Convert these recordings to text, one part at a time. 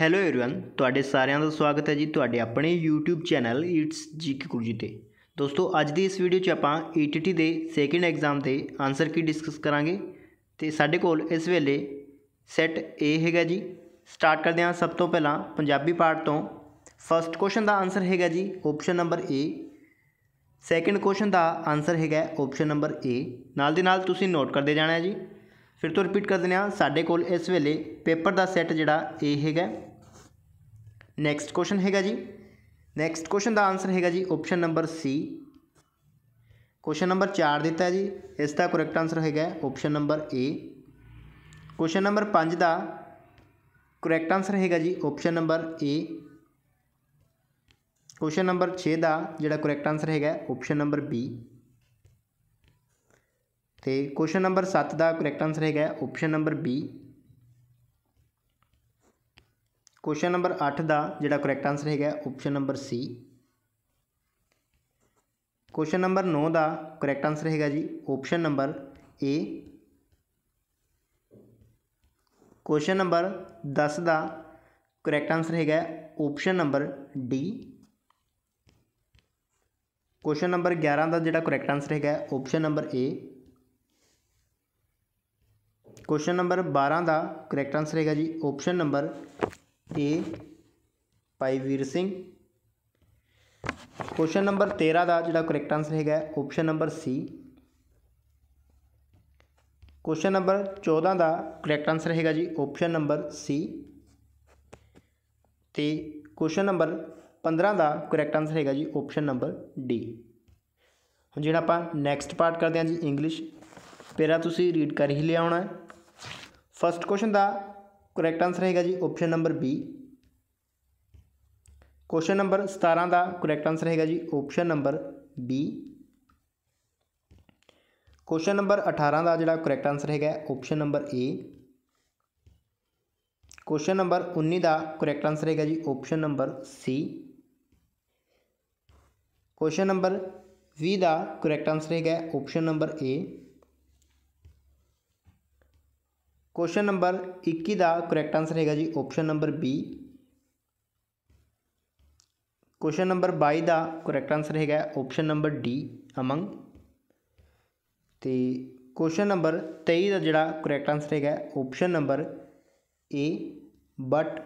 hello everyone ਤੁਹਾਡੇ ਸਾਰਿਆਂ ਦਾ ਸਵਾਗਤ ਹੈ ਜੀ ਤੁਹਾਡੇ ਆਪਣੇ YouTube ਚੈਨਲ ਇਟਸ ਕੀ ਕੁਰਜੀ ਤੇ ਦੋਸਤੋ ਅੱਜ ਦੀ ਇਸ ਵੀਡੀਓ 'ਚ ਆਪਾਂ ETT ਦੇ ਸੈਕੰਡ ਐਗਜ਼ਾਮ ਦੇ ਆਨਸਰ ਕੀ ਡਿਸਕਸ ਕਰਾਂਗੇ ਤੇ ਸਾਡੇ ਕੋਲ ਇਸ ਵੇਲੇ ਸੈਟ A ਹੈਗਾ ਜੀ ਸਟਾਰਟ ਕਰਦੇ ਹਾਂ ਸਭ ਤੋਂ ਪਹਿਲਾਂ ਪੰਜਾਬੀ ਪਾਰਟ ਤੋਂ ਫਰਸਟ ਕੁਐਸਚਨ ਦਾ ਆਨਸਰ ਹੈਗਾ ਜੀ option number A second question ਦਾ ਆਨਸਰ ਹੈਗਾ ਆਪਸ਼ਨ ਨੰਬਰ A ਨਾਲ ਦੇ ਨਾਲ ਤੁਸੀਂ ਨੋਟ ਕਰਦੇ ਜਾਣਾ ਹੈ ਜੀ ਫਿਰ ਤੋਂ ਰਿਪੀਟ ਕਰ ਦਿੰਦੇ ਹਾਂ ਸਾਡੇ ਕੋਲ ਇਸ ਵੇਲੇ ਪੇਪਰ ਦਾ ਸੈੱਟ ਜਿਹੜਾ A ਹੈਗਾ ਨੈਕਸਟ ਕੁਐਸਚਨ ਹੈਗਾ ਜੀ ਨੈਕਸਟ ਕੁਐਸਚਨ ਦਾ ਆਨਸਰ ਹੈਗਾ ਜੀ option number C question number 4 ਦਿੱਤਾ ਹੈ ਜੀ ਇਸ ਦਾ ਕਰੈਕਟ ਆਨਸਰ ਹੈਗਾ option number A question number 5 ਦਾ ਕਰੈਕਟ ਆਨਸਰ ਹੈਗਾ ਜੀ option number A question number 6 ਦਾ ਜਿਹੜਾ ਕਰੈਕਟ ਆਨਸਰ ਹੈਗਾ ਆਪਸ਼ਨ ਨੰਬਰ ਬੀ ਤੇ ਕੁਐਸਚਨ ਨੰਬਰ 7 ਦਾ ਕਰੈਕਟ ਆਨਸਰ ਹੈਗਾ option number B question number 8 ਦਾ ਜਿਹੜਾ ਕਰੈਕਟ ਆਨਸਰ ਹੈਗਾ option number C question number 9 ਦਾ ਕਰੈਕਟ ਆਨਸਰ ਹੈਗਾ ਜੀ option number A question number 10 ਦਾ ਕਰੈਕਟ ਆਨਸਰ ਹੈਗਾ option number D question number 11 ਦਾ ਜਿਹੜਾ ਕਰੈਕਟ ਆਨਸਰ ਹੈਗਾ option number A question number 12 ਦਾ ਕਰੈਕਟ ਆਨਸਰ ਹੈਗਾ ਜੀ option number A Bhai Vir Singh question number 13 ਦਾ ਜਿਹੜਾ ਕਰੈਕਟ ਆਨਸਰ ਹੈਗਾ option number C question number 14 ਦਾ ਕਰੈਕਟ ਆਨਸਰ ਹੈਗਾ ਜੀ ਆਪਸ਼ਨ ਨੰਬਰ ਸੀ ਤੇ ਕੁਐਸਚਨ ਨੰਬਰ 15 ਦਾ ਕਰੈਕਟ ਆਨਸਰ ਹੈਗਾ ਜੀ ਆਪਸ਼ਨ ਨੰਬਰ ਡੀ ਹੁਣ ਜਿਹੜਾ ਆਪਾਂ ਨੈਕਸਟ ਪਾਰਟ ਕਰਦੇ ਹਾਂ ਜੀ ਇੰਗਲਿਸ਼ ਪੇਰਾ ਤੁਸੀਂ ਰੀਡ ਕਰ ਹੀ ਲਿਆ ਹੋਣਾ ਫਸਟ ਕੁਐਸਚਨ ਦਾ करैक्ट आंसर है जी option number B question number सतारा का करैक्ट आंसर है जी option number B question number अठारह का जोड़ा करैक्ट आंसर है option number A question number उन्नी का करैक्ट आंसर है जी option number C question number भी करैक्ट आंसर है option number A question number 21 ਦਾ ਕਰੈਕਟ ਆਨਸਰ ਹੈਗਾ ਜੀ option number B question number 22 ਦਾ ਕਰੈਕਟ ਆਨਸਰ ਹੈਗਾ ਆਪਸ਼ਨ ਨੰਬਰ D ਅਮੰਗ ਤੇ ਕੁਐਸਚਨ ਨੰਬਰ 23 ਦਾ ਜਿਹੜਾ ਕਰੈਕਟ ਆਨਸਰ ਹੈਗਾ option number A but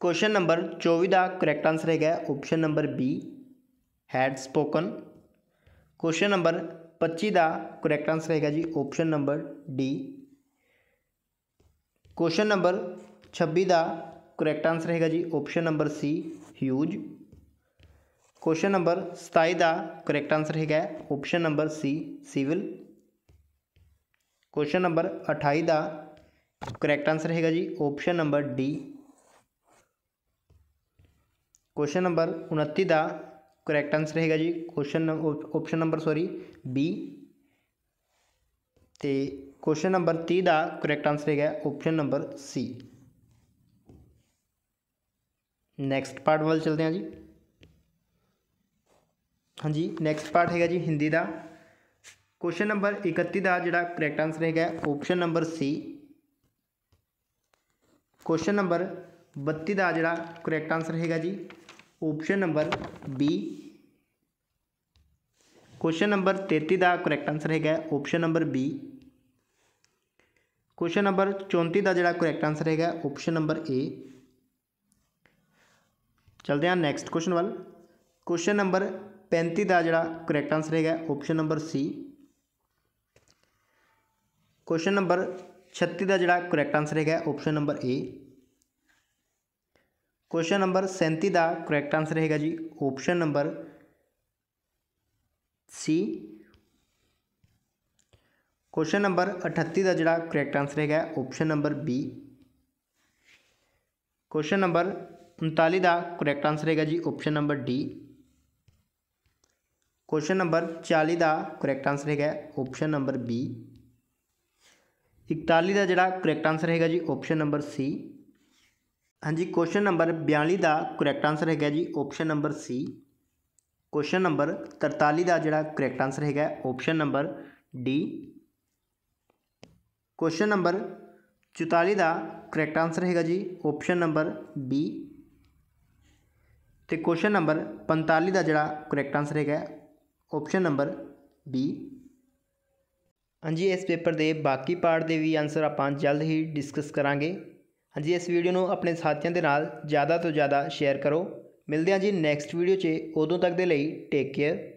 question number 24 ਦਾ ਕਰੈਕਟ ਆਨਸਰ ਹੈਗਾ option number B head spoken question number 25 ਦਾ ਕਰੈਕਟ ਆਨਸਰ ਹੈਗਾ ਜੀ option number D question number 26 ਦਾ ਕਰੈਕਟ ਆਨਸਰ ਹੈਗਾ ਜੀ option number C huge question number 27 ਦਾ ਕਰੈਕਟ ਆਨਸਰ ਹੈਗਾ option number C civil question number 28 ਦਾ correct answer ਹੈਗਾ ਜੀ option number D question number 29 ਦਾ ਕਰੈਕਟ ਆਨਸਰ ਹੈਗਾ ਜੀ question option number sorry B ਤੇ ਕੁਐਸਚਨ ਨੰਬਰ 30 ਦਾ ਕਰੈਕਟ ਆਨਸਰ ਹੈਗਾ option number C next part ਵੱਲ ਚਲਦੇ ਹਾਂ ਜੀ ਹਾਂਜੀ ਨੈਕਸਟ ਪਾਰਟ ਹੈਗਾ ਜੀ ਹਿੰਦੀ ਦਾ ਕੁਐਸਚਨ ਨੰਬਰ 31 ਦਾ ਜਿਹੜਾ ਕਰੈਕਟ ਆਨਸਰ ਹੈਗਾ option number C question number 32 ਦਾ ਜਿਹੜਾ ਕਰੈਕਟ ਆਨਸਰ ਹੈਗਾ ਜੀ option number B question number 33 ਦਾ ਕਰੈਕਟ ਆਨਸਰ ਹੈਗਾ option number B question number 34 ਦਾ ਜਿਹੜਾ ਕਰੈਕਟ ਆਨਸਰ ਹੈਗਾ ਆਪਸ਼ਨ ਨੰਬਰ ਏ ਚਲਦੇ ਹਾਂ ਨੈਕਸਟ ਕੁਐਸਚਨ ਵੱਲ ਕੁਐਸਚਨ ਨੰਬਰ 35 ਦਾ ਜਿਹੜਾ ਕਰੈਕਟ ਆਨਸਰ ਹੈਗਾ option number C question number 36 ਦਾ ਜਿਹੜਾ ਕਰੈਕਟ ਆਨਸਰ ਹੈਗਾ option number A question number 37 ਦਾ ਕਰੈਕਟ ਆਨਸਰ ਹੈਗਾ ਜੀ option number C question number 38 ਦਾ ਜਿਹੜਾ ਕਰੈਕਟ ਆਨਸਰ ਹੈਗਾ option number B question number 39 ਦਾ ਕਰੈਕਟ ਆਨਸਰ ਹੈਗਾ ਜੀ option number D question number 40 ਦਾ ਕਰੈਕਟ ਆਨਸਰ ਹੈਗਾ ਆਪਸ਼ਨ ਨੰਬਰ ਬੀ 41 ਦਾ ਜਿਹੜਾ ਕਰੈਕਟ ਆਨਸਰ ਹੈਗਾ ਜੀ ਆਪਸ਼ਨ ਨੰਬਰ ਸੀ ਹਾਂਜੀ ਕੁਐਸਚਨ ਨੰਬਰ 42 ਦਾ ਕਰੈਕਟ ਆਨਸਰ ਹੈਗਾ ਜੀ option number C question number 43 ਦਾ ਜਿਹੜਾ ਕਰੈਕਟ ਆਨਸਰ ਹੈਗਾ option number D question number 44 ਦਾ ਕਰੈਕਟ ਆਨਸਰ ਹੈਗਾ ਜੀ ਆਪਸ਼ਨ ਨੰਬਰ ਬੀ ਤੇ ਕੁਐਸਚਨ ਨੰਬਰ 45 ਦਾ ਜਿਹੜਾ ਕਰੈਕਟ ਆਨਸਰ ਹੈਗਾ ਆਪਸ਼ਨ ਨੰਬਰ ਬੀ ਹਾਂਜੀ ਇਸ ਪੇਪਰ ਦੇ ਬਾਕੀ ਪਾਰਟ ਦੇ ਵੀ ਆਨਸਰ ਆਪਾਂ ਜਲਦ ਹੀ ਡਿਸਕਸ ਕਰਾਂਗੇ ਹਾਂਜੀ ਇਸ ਵੀਡੀਓ ਨੂੰ ਆਪਣੇ ਸਾਥੀਆਂ ਦੇ ਨਾਲ ਜ਼ਿਆਦਾ ਤੋਂ ਜ਼ਿਆਦਾ ਸ਼ੇਅਰ ਕਰੋ ਮਿਲਦੇ ਹਾਂ ਜੀ ਨੈਕਸਟ ਵੀਡੀਓ 'ਚ ਉਦੋਂ ਤੱਕ ਦੇ ਲਈ ਟੇਕ ਕੇਅਰ